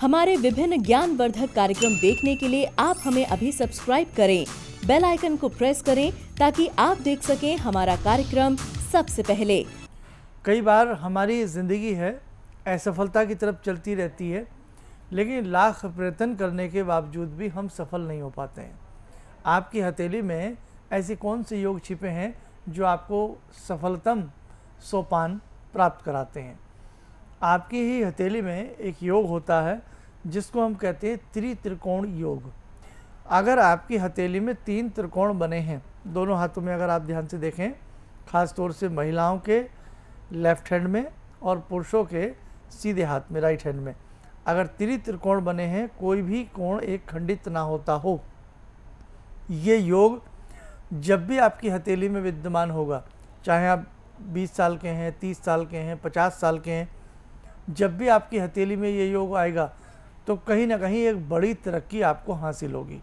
हमारे विभिन्न ज्ञानवर्धक कार्यक्रम देखने के लिए आप हमें अभी सब्सक्राइब करें बेल आइकन को प्रेस करें ताकि आप देख सकें हमारा कार्यक्रम सबसे पहले कई बार हमारी ज़िंदगी है असफलता की तरफ चलती रहती है लेकिन लाख प्रयत्न करने के बावजूद भी हम सफल नहीं हो पाते हैं आपकी हथेली में ऐसे कौन से योग छिपे हैं जो आपको सफलतम सोपान प्राप्त कराते हैं आपकी ही हथेली में एक योग होता है जिसको हम कहते हैं त्रि त्रिकोण योग अगर आपकी हथेली में तीन त्रिकोण बने हैं दोनों हाथों में अगर आप ध्यान से देखें ख़ास तौर से महिलाओं के लेफ्ट हैंड में और पुरुषों के सीधे हाथ में राइट हैंड में अगर त्रि त्रिकोण बने हैं कोई भी कोण एक खंडित ना होता हो ये योग जब भी आपकी हथेली में विद्यमान होगा चाहे आप 20 साल के हैं 30 साल के हैं 50 साल के हैं जब भी आपकी हथेली में ये योग आएगा तो कहीं ना कहीं एक बड़ी तरक्की आपको हासिल होगी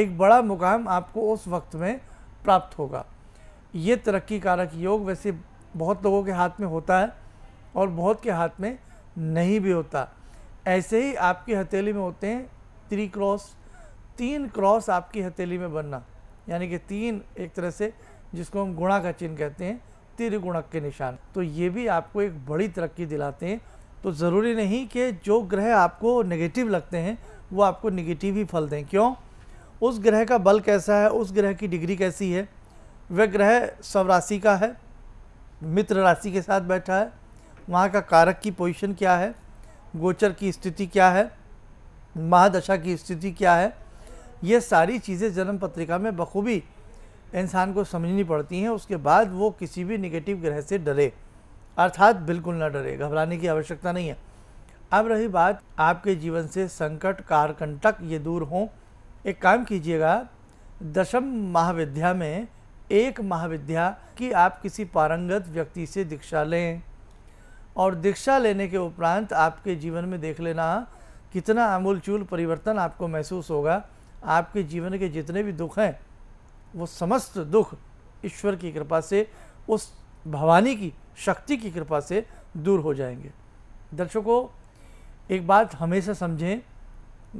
एक बड़ा मुकाम आपको उस वक्त में प्राप्त होगा ये तरक्की कारक योग वैसे बहुत लोगों के हाथ में होता है और बहुत के हाथ में नहीं भी होता ऐसे ही आपकी हथेली में होते हैं त्री क्रॉस तीन क्रॉस आपकी हथेली में बनना यानी कि तीन एक तरह से जिसको हम गुणा का चिन्ह कहते हैं त्रिगुणक के निशान तो ये भी आपको एक बड़ी तरक्की दिलाते हैं तो ज़रूरी नहीं कि जो ग्रह आपको नेगेटिव लगते हैं वो आपको नेगेटिव ही फल दें क्यों उस ग्रह का बल कैसा है उस ग्रह की डिग्री कैसी है वह ग्रह स्व राशि का है मित्र राशि के साथ बैठा है वहाँ का कारक की पोजिशन क्या है गोचर की स्थिति क्या है महादशा की स्थिति क्या है ये सारी चीज़ें जन्म पत्रिका में बखूबी इंसान को समझनी पड़ती हैं उसके बाद वो किसी भी निगेटिव ग्रह से डरे अर्थात बिल्कुल न डरे घबराने की आवश्यकता नहीं है अब रही बात आपके जीवन से संकट कारकंटक ये दूर हों एक काम कीजिएगा दशम महाविद्या में एक महाविद्या की आप किसी पारंगत व्यक्ति से दीक्षा लें और दीक्षा लेने के उपरांत आपके जीवन में देख लेना कितना आमूलचूल परिवर्तन आपको महसूस होगा आपके जीवन के जितने भी दुख हैं वो समस्त दुख ईश्वर की कृपा से उस भवानी की शक्ति की कृपा से दूर हो जाएंगे दर्शकों एक बात हमेशा समझें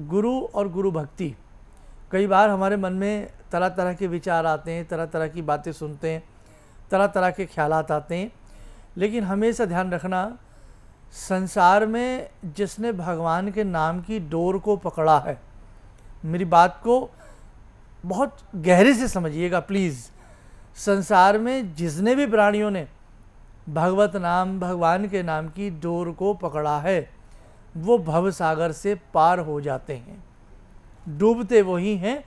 गुरु और गुरु भक्ति कई बार हमारे मन में तरह तरह के विचार आते हैं तरह तरह की बातें सुनते हैं तरह तरह के ख्याल आते हैं लेकिन हमेशा ध्यान रखना संसार में जिसने भगवान के नाम की डोर को पकड़ा है मेरी बात को बहुत गहरे से समझिएगा प्लीज़ संसार में जिसने भी प्राणियों ने भगवत नाम भगवान के नाम की डोर को पकड़ा है वो भव सागर से पार हो जाते हैं डूबते वही हैं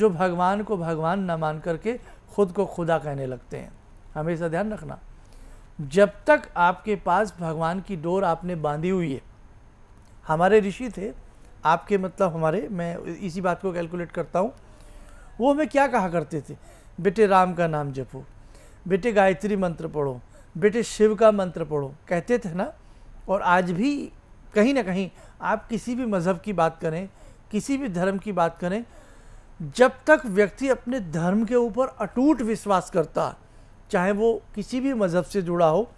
जो भगवान को भगवान न मान करके खुद को खुदा कहने लगते हैं हमेशा ध्यान रखना जब तक आपके पास भगवान की डोर आपने बांधी हुई है हमारे ऋषि थे आपके मतलब हमारे मैं इसी बात को कैलकुलेट करता हूँ वो हमें क्या कहा करते थे बेटे राम का नाम जपो बेटे गायत्री मंत्र पढ़ो बेटे शिव का मंत्र पढ़ो कहते थे ना और आज भी कहीं ना कहीं आप किसी भी मज़हब की बात करें किसी भी धर्म की बात करें जब तक व्यक्ति अपने धर्म के ऊपर अटूट विश्वास करता चाहे वो किसी भी मज़हब से जुड़ा हो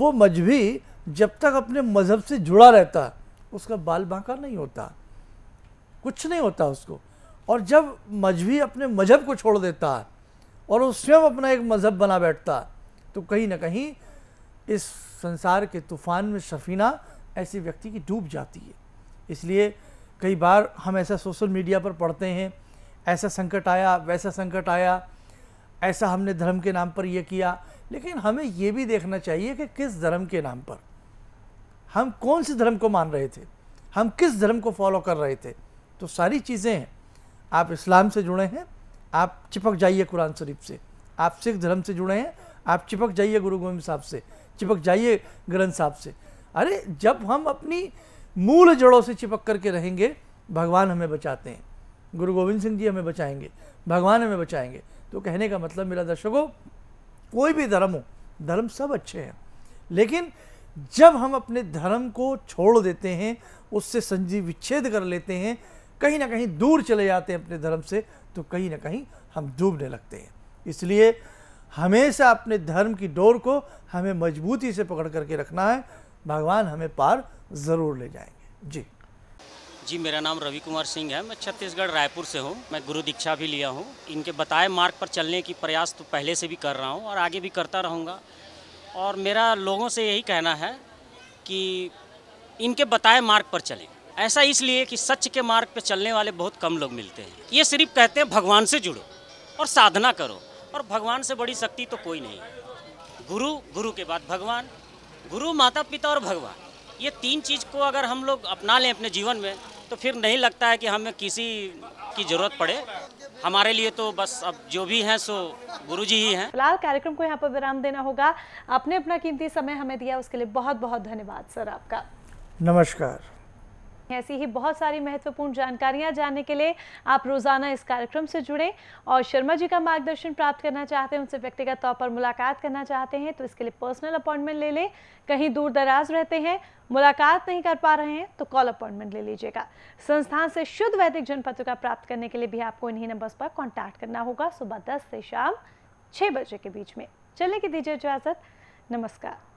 वो मजहबी जब तक अपने मज़हब से जुड़ा रहता उसका बाल बांका नहीं होता कुछ नहीं होता उसको और जब मजहबी अपने मजहब को छोड़ देता है और वो स्वयं अपना एक मज़हब बना बैठता है तो कहीं ना कहीं इस संसार के तूफ़ान में सफ़ीना ऐसे व्यक्ति की डूब जाती है इसलिए कई बार हम ऐसा सोशल मीडिया पर पढ़ते हैं ऐसा संकट आया वैसा संकट आया ऐसा हमने धर्म के नाम पर यह किया लेकिन हमें ये भी देखना चाहिए कि किस धर्म के नाम पर हम कौन से धर्म को मान रहे थे हम किस धर्म को फॉलो कर रहे थे तो सारी चीज़ें हैं आप इस्लाम से जुड़े हैं आप चिपक जाइए कुरान शरीफ से आप सिख धर्म से जुड़े हैं आप चिपक जाइए गुरु गोविंद साहब से चिपक जाइए ग्रंथ साहब से अरे जब हम अपनी मूल जड़ों से चिपक करके रहेंगे भगवान हमें बचाते हैं गुरु गोविंद सिंह जी हमें बचाएंगे भगवान हमें बचाएंगे तो कहने का मतलब मेरा दर्शकों कोई भी धर्म हो धर्म सब अच्छे हैं लेकिन जब हम अपने धर्म को छोड़ देते हैं उससे संजीव विच्छेद कर लेते हैं कहीं ना कहीं दूर चले जाते हैं अपने धर्म से तो कहीं ना कहीं हम डूबने लगते हैं इसलिए हमेशा अपने धर्म की डोर को हमें मजबूती से पकड़ करके रखना है भगवान हमें पार ज़रूर ले जाएंगे जी जी मेरा नाम रवि कुमार सिंह है मैं छत्तीसगढ़ रायपुर से हूँ मैं गुरु दीक्षा भी लिया हूँ इनके बताए मार्ग पर चलने की प्रयास तो पहले से भी कर रहा हूँ और आगे भी करता रहूँगा और मेरा लोगों से यही कहना है कि इनके बताए मार्ग पर चलें ऐसा इसलिए कि सच के मार्ग पर चलने वाले बहुत कम लोग मिलते हैं ये सिर्फ कहते हैं भगवान से जुड़ो और साधना करो और भगवान से बड़ी शक्ति तो कोई नहीं गुरु गुरु के बाद भगवान गुरु माता पिता और भगवान ये तीन चीज़ को अगर हम लोग अपना लें अपने जीवन में तो फिर नहीं लगता है कि हमें किसी की ज़रूरत पड़े हमारे लिए तो बस अब जो भी हैं सो गुरु जी ही हैं फिलहाल कार्यक्रम को यहाँ पर विराम देना होगा आपने अपना कीमती समय हमें दिया उसके लिए बहुत बहुत धन्यवाद सर आपका नमस्कार ऐसी ही बहुत सारी महत्वपूर्ण जानकारियां जानने के लिए आप रोजाना इस कार्यक्रम से जुड़े और शर्मा जी का मार्गदर्शन प्राप्त करना चाहते हैं उनसे व्यक्तिगत तौर पर मुलाकात करना चाहते हैं तो इसके लिए पर्सनल अपॉइंटमेंट ले लें कहीं दूर दराज रहते हैं मुलाकात नहीं कर पा रहे हैं तो कॉल अपॉइंटमेंट ले लीजिएगा संस्थान से शुद्ध वैदिक जनपत्रिका प्राप्त करने के लिए भी आपको इन्हीं नंबर्स पर कॉन्टैक्ट करना होगा सुबह दस से शाम छः बजे के बीच में चलने की दीजिए इजाज़त नमस्कार